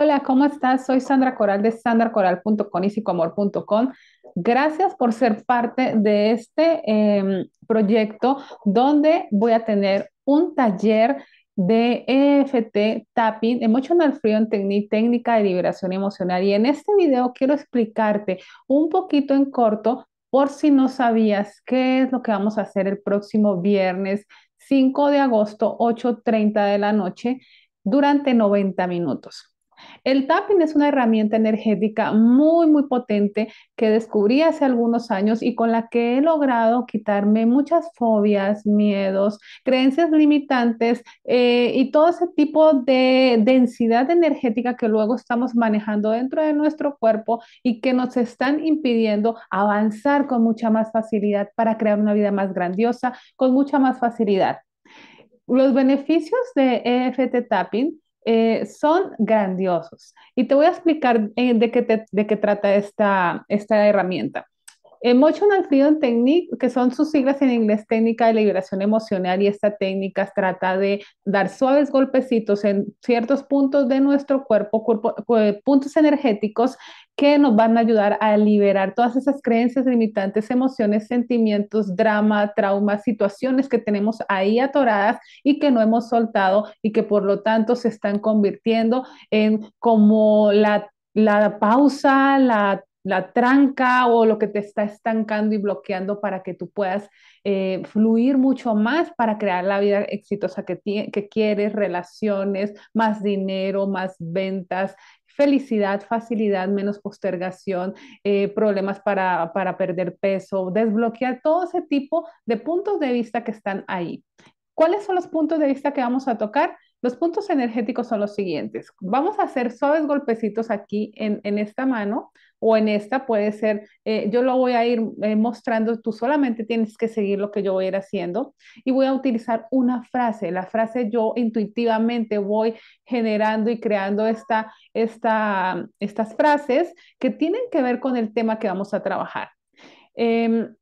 Hola, ¿cómo estás? Soy Sandra Coral de sandracoral.com y psicoamor.com. Gracias por ser parte de este em, proyecto donde voy a tener un taller de EFT, Tapping, Emotional Freedom Technique, técnica de liberación emocional. Y en este video quiero explicarte un poquito en corto, por si no sabías, qué es lo que vamos a hacer el próximo viernes 5 de agosto, 8.30 de la noche, durante 90 minutos. El tapping es una herramienta energética muy, muy potente que descubrí hace algunos años y con la que he logrado quitarme muchas fobias, miedos, creencias limitantes eh, y todo ese tipo de densidad energética que luego estamos manejando dentro de nuestro cuerpo y que nos están impidiendo avanzar con mucha más facilidad para crear una vida más grandiosa, con mucha más facilidad. Los beneficios de EFT Tapping eh, son grandiosos. Y te voy a explicar eh, de, qué de qué trata esta, esta herramienta. Emotional Freedom Technique, que son sus siglas en inglés, técnica de liberación emocional, y esta técnica trata de dar suaves golpecitos en ciertos puntos de nuestro cuerpo eh, puntos energéticos que nos van a ayudar a liberar todas esas creencias limitantes, emociones, sentimientos, drama, traumas, situaciones que tenemos ahí atoradas y que no hemos soltado y que por lo tanto se están convirtiendo en como la, pausa, la tranca o lo que te está estancando y bloqueando para que tú puedas eh, fluir mucho más para crear la vida exitosa que, que quieres, relaciones, más dinero, más ventas, felicidad, facilidad, menos postergación, eh, problemas para, para perder peso, desbloquear todo ese tipo de puntos de vista que están ahí. ¿Cuáles son los puntos de vista que vamos a tocar? Los puntos energéticos son los siguientes. Vamos a hacer suaves golpecitos aquí en, esta mano o en esta puede ser, eh, yo lo voy a ir eh, mostrando, tú solamente tienes que seguir lo que yo voy a ir haciendo y voy a utilizar una frase. La frase yo intuitivamente voy generando y creando esta, esta, estas frases que tienen que ver con el tema que vamos a trabajar. Em,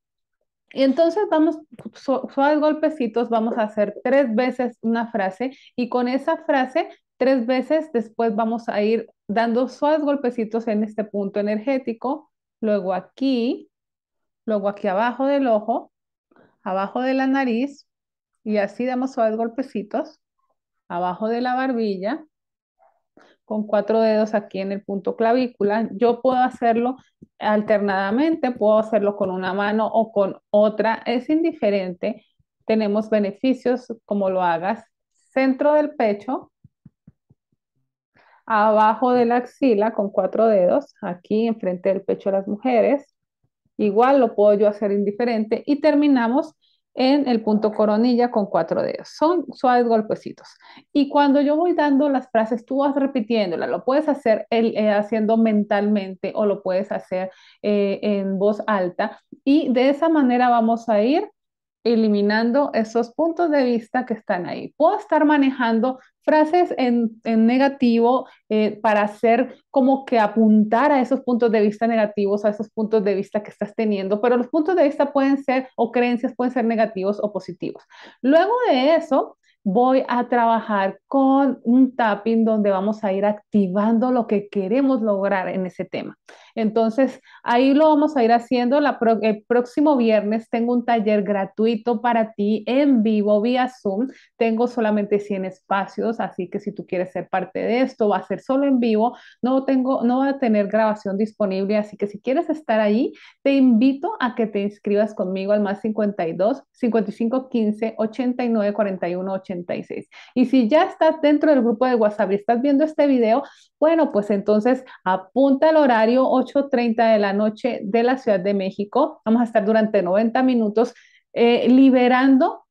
y entonces vamos, suaves golpecitos, vamos a hacer tres veces una frase y con esa frase tres veces después vamos a ir dando suaves golpecitos en este punto energético, luego aquí, luego aquí abajo del ojo, abajo de la nariz y así damos suaves golpecitos, abajo de la barbilla, con cuatro dedos aquí en el punto clavícula. Yo puedo hacerlo alternadamente, puedo hacerlo con una mano o con otra, es indiferente. Tenemos beneficios como lo hagas. Centro del pecho, abajo de la axila con cuatro dedos, aquí enfrente del pecho de las mujeres. Igual lo puedo yo hacer indiferente y terminamos en el punto coronilla con cuatro dedos. Son suaves golpecitos. Y cuando yo voy dando las frases, tú vas repitiéndolas. Lo puedes hacer eh, haciendo mentalmente o lo puedes hacer eh, en voz alta. Y de esa manera vamos a ir eliminando esos puntos de vista que están ahí. Puedo estar manejando frases en, negativo eh, para hacer como que apuntar a esos puntos de vista negativos, a esos puntos de vista que estás teniendo, pero los puntos de vista pueden ser o creencias pueden ser negativos o positivos. Luego de eso, voy a trabajar con un tapping donde vamos a ir activando lo que queremos lograr en ese tema. Entonces, ahí lo vamos a ir haciendo. el próximo viernes tengo un taller gratuito para ti en vivo vía Zoom. Tengo solamente 100 espacios, así que si tú quieres ser parte de esto, va a ser solo en vivo. No tengo, no va a tener grabación disponible, así que si quieres estar ahí, te invito a que te inscribas conmigo al más 52 55 15 89 41 86. Y si ya estás dentro del grupo de WhatsApp y estás viendo este video, bueno, pues entonces apunta el horario 8.30 de la noche de la Ciudad de México. Vamos a estar durante 90 minutos eh, liberando.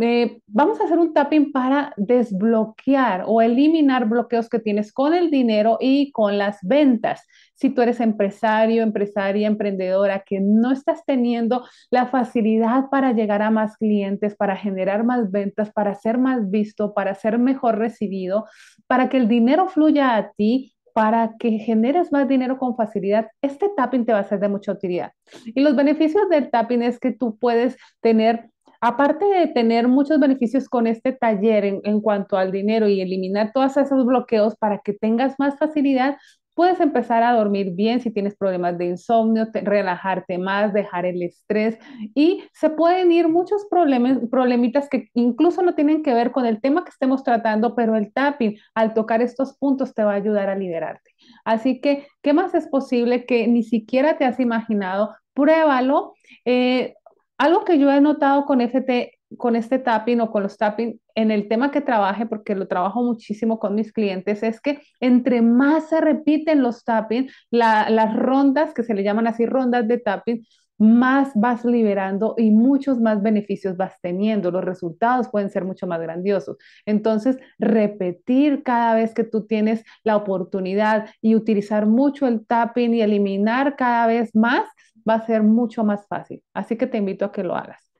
Eh, vamos a hacer un tapping para desbloquear o eliminar bloqueos que tienes con el dinero y con las ventas. Si tú eres empresario, empresaria, emprendedora que no estás teniendo la facilidad para llegar a más clientes, para generar más ventas, para ser más visto, para ser mejor recibido, para que el dinero fluya a ti, para que generes más dinero con facilidad, este tapping te va a ser de mucha utilidad. Y los beneficios del tapping es que tú puedes tener, aparte de tener muchos beneficios con este taller en, cuanto al dinero y eliminar todos esos bloqueos para que tengas más facilidad, Puedes empezar a dormir bien si tienes problemas de insomnio, relajarte más, dejar el estrés y se pueden ir muchos problemas, problemitas que incluso no tienen que ver con el tema que estemos tratando, pero el tapping al tocar estos puntos te va a ayudar a liberarte. Así que, ¿qué más es posible que ni siquiera te has imaginado? Pruébalo. Eh, algo que yo he notado con FT con este tapping o con los tapping en el tema que trabaje, porque lo trabajo muchísimo con mis clientes, es que entre más se repiten los tapping, las rondas, que se le llaman así rondas de tapping, más vas liberando y muchos más beneficios vas teniendo. Los resultados pueden ser mucho más grandiosos. Entonces, repetir cada vez que tú tienes la oportunidad y utilizar mucho el tapping y eliminar cada vez más va a ser mucho más fácil. Así que te invito a que lo hagas.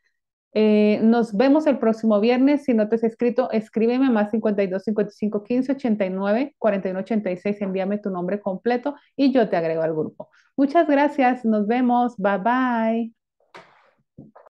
Eh, nos vemos el próximo viernes. Si no te has escrito, escríbeme más 52 55 15 89 41 86. Envíame tu nombre completo y yo te agrego al grupo. Muchas gracias. Nos vemos. Bye bye.